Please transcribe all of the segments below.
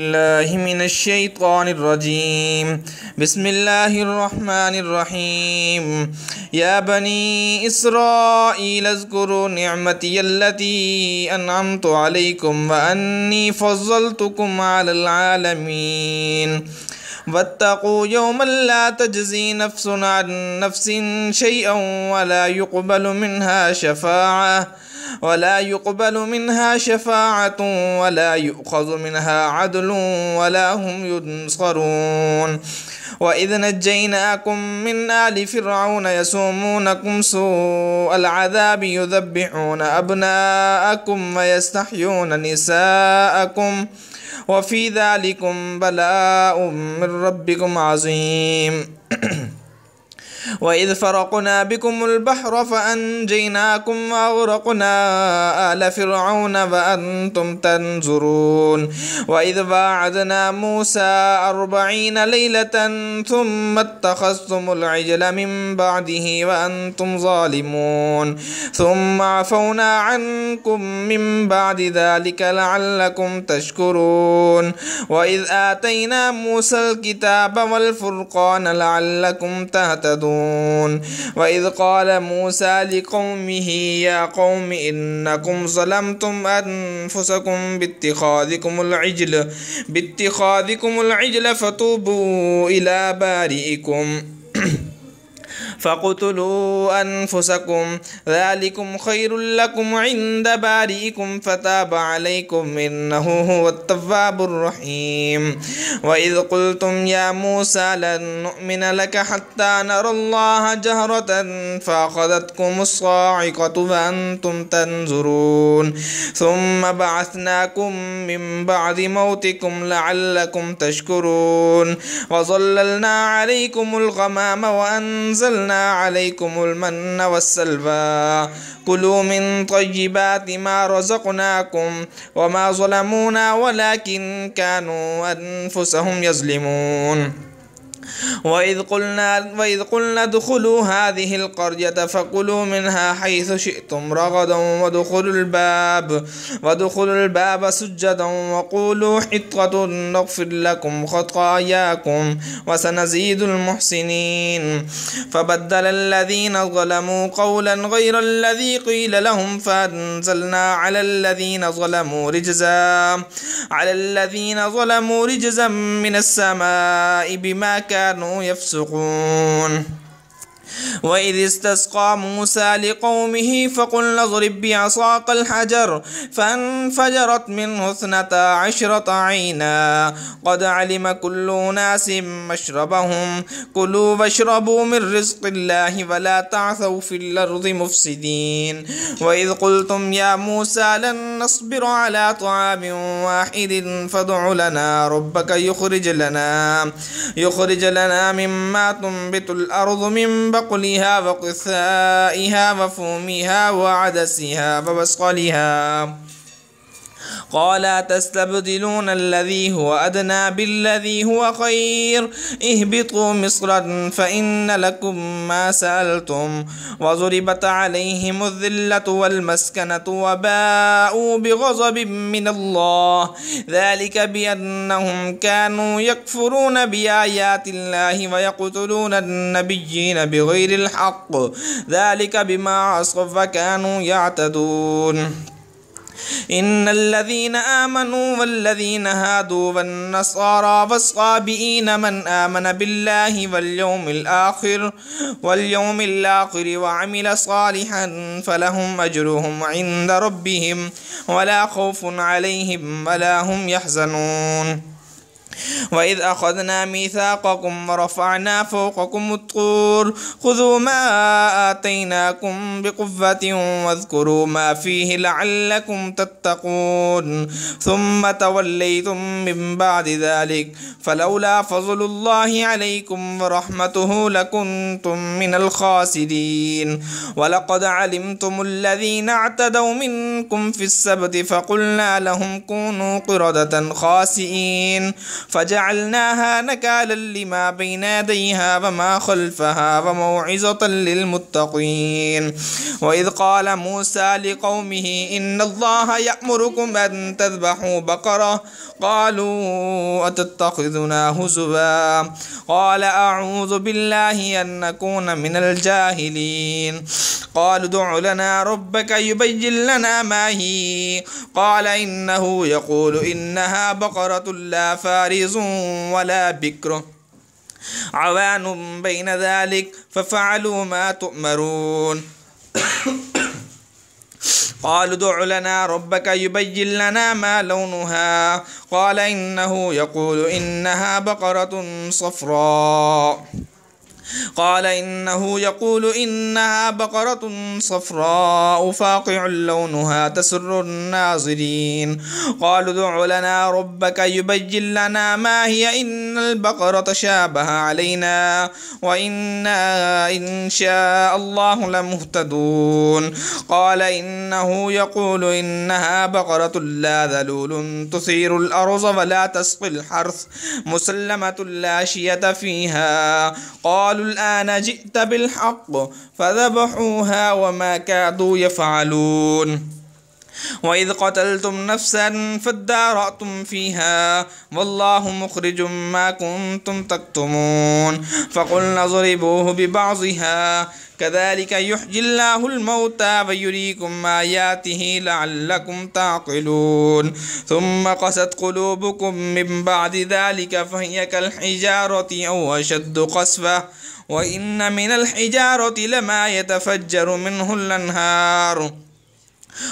الله من الشيطان الرجيم بسم الله الرحمن الرحيم يا بني إسرائيل اذكروا نعمتي التي أنعمت عليكم وأني فضلتكم على العالمين واتقوا يوما لا تجزي نفس عن نفس شيئا ولا يقبل منها شفاعه ولا يقبل منها شفاعة ولا يؤخذ منها عدل ولا هم ينصرون وإذ نجيناكم من آل فرعون يسومونكم سوء العذاب يذبحون أبناءكم ويستحيون نساءكم وفي ذلكم بلاء من ربكم عظيم وإذ فرقنا بكم البحر فأنجيناكم وأغرقنا آل فرعون وأنتم تنظرون وإذ باعدنا موسى أربعين ليلة ثم اتخذتم العجل من بعده وأنتم ظالمون ثم عفونا عنكم من بعد ذلك لعلكم تشكرون وإذ آتينا موسى الكتاب والفرقان لعلكم تهتدون يعلمون وإذ قال موسى لقومه يا قوم إنكم ظلمتم أنفسكم باتخاذكم العجل باتخاذكم العجل فتوبوا إلى بارئكم فاقتلوا أنفسكم ذلكم خير لكم عند بارئكم فتاب عليكم إنه هو التواب الرحيم وإذ قلتم يا موسى لن نؤمن لك حتى نرى الله جهرة فأخذتكم الصاعقة فأنتم تنظرون ثم بعثناكم من بعد موتكم لعلكم تشكرون وظللنا عليكم الغمام وأنزلنا أنزلنا عليكم المن والسلوى كلوا من طيبات ما رزقناكم وما ظلمونا ولكن كانوا أنفسهم يظلمون وإذ قلنا وإذ قلنا ادخلوا هذه القرية فكلوا منها حيث شئتم رغدا وادخلوا الباب وادخلوا الباب سجدا وقولوا حطة نغفر لكم خطاياكم وسنزيد المحسنين فبدل الذين ظلموا قولا غير الذي قيل لهم فأنزلنا على الذين ظلموا رجزا على الذين ظلموا رجزا من السماء بما كانوا كانوا يفسقون وإذ استسقى موسى لقومه فقلنا اضرب بعصاك الحجر فانفجرت منه اثنتا عشرة عينا قد علم كل ناس مشربهم كلوا واشربوا من رزق الله ولا تعثوا في الأرض مفسدين وإذ قلتم يا موسى لن نصبر على طعام واحد فادع لنا ربك يخرج لنا يخرج لنا مما تنبت الأرض من بقر وقلها وقثائها وفومها وعدسها وبصقلها قال تستبدلون الذي هو أدنى بالذي هو خير اهبطوا مصرا فإن لكم ما سألتم وضربت عليهم الذلة والمسكنة وباءوا بغضب من الله ذلك بأنهم كانوا يكفرون بآيات الله ويقتلون النبيين بغير الحق ذلك بما عصوا فكانوا يعتدون إن الذين آمنوا والذين هادوا والنصارى والصابئين من آمن بالله واليوم الآخر واليوم الآخر وعمل صالحا فلهم أجرهم عند ربهم ولا خوف عليهم ولا هم يحزنون وإذ أخذنا ميثاقكم ورفعنا فوقكم الطور خذوا ما آتيناكم بقفة واذكروا ما فيه لعلكم تتقون ثم توليتم من بعد ذلك فلولا فضل الله عليكم ورحمته لكنتم من الخاسرين ولقد علمتم الذين اعتدوا منكم في السبت فقلنا لهم كونوا قردة خاسئين فجعلناها نكالا لما بين يديها وما خلفها وموعظة للمتقين وإذ قال موسى لقومه إن الله يأمركم أن تذبحوا بقرة قالوا أتتخذنا هزبا قال أعوذ بالله أن نكون من الجاهلين قالوا دع لنا ربك يبين لنا ما هي قال إنه يقول إنها بقرة لا فارغة عريض ولا بكر عوان بين ذلك ففعلوا ما تؤمرون قالوا ادع لنا ربك يبين لنا ما لونها قال إنه يقول إنها بقرة صفراء قال إنه يقول إنها بقرة صفراء فاقع لونها تسر الناظرين قالوا ادع لنا ربك يبين لنا ما هي إن البقرة تشابه علينا وإنا إن شاء الله لمهتدون قال إنه يقول إنها بقرة لا ذلول تثير الأرض ولا تسقي الحرث مسلمة لا شية فيها قال قالوا الآن جئت بالحق فذبحوها وما كادوا يفعلون وإذ قتلتم نفسا فادارأتم فيها والله مخرج ما كنتم تكتمون فقلنا اضربوه ببعضها كذلك يحجي الله الموتى ويريكم آياته لعلكم تعقلون ثم قست قلوبكم من بعد ذلك فهي كالحجارة أو أشد قسوة وإن من الحجارة لما يتفجر منه الأنهار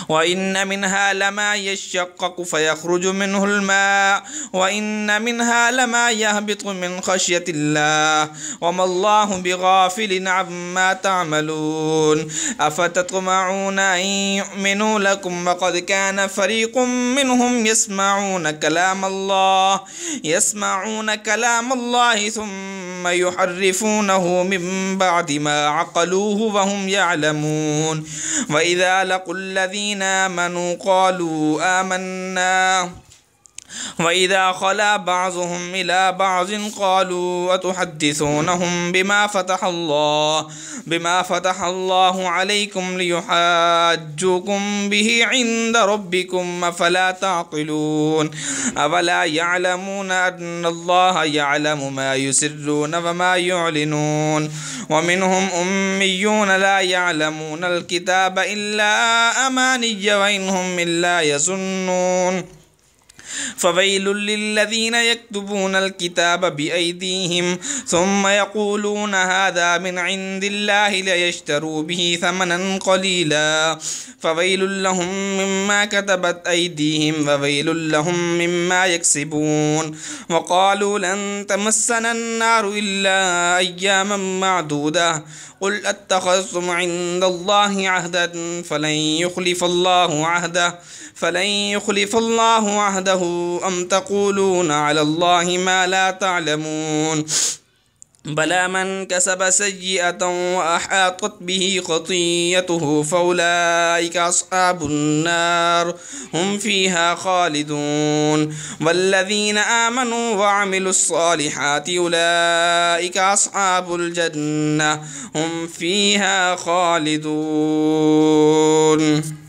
وإن منها لما يشقق فيخرج منه الماء وإن منها لما يهبط من خشية الله وما الله بغافل عما تعملون أفتطمعون أن يؤمنوا لكم وقد كان فريق منهم يسمعون كلام الله يسمعون كلام الله ثم ثم يحرفونه من بعد ما عقلوه وهم يعلمون وإذا لقوا الذين آمنوا قالوا آمنا وإذا خلا بعضهم إلى بعض قالوا أتحدثونهم بما فتح الله بما فتح الله عليكم ليحاجوكم به عند ربكم أفلا تعقلون أفلا يعلمون أن الله يعلم ما يسرون وما يعلنون ومنهم أميون لا يعلمون الكتاب إلا أماني وإنهم إلا يظنون فويل للذين يكتبون الكتاب بأيديهم ثم يقولون هذا من عند الله ليشتروا به ثمنا قليلا فويل لهم مما كتبت أيديهم وويل لهم مما يكسبون وقالوا لن تمسنا النار إلا أياما معدودة قل أتخذتم عند الله عهدا فلن يخلف الله عهده فلن يخلف الله عهده أم تقولون على الله ما لا تعلمون بلى من كسب سيئة وأحاطت به خطيئته فأولئك أصحاب النار هم فيها خالدون والذين آمنوا وعملوا الصالحات أولئك أصحاب الجنة هم فيها خالدون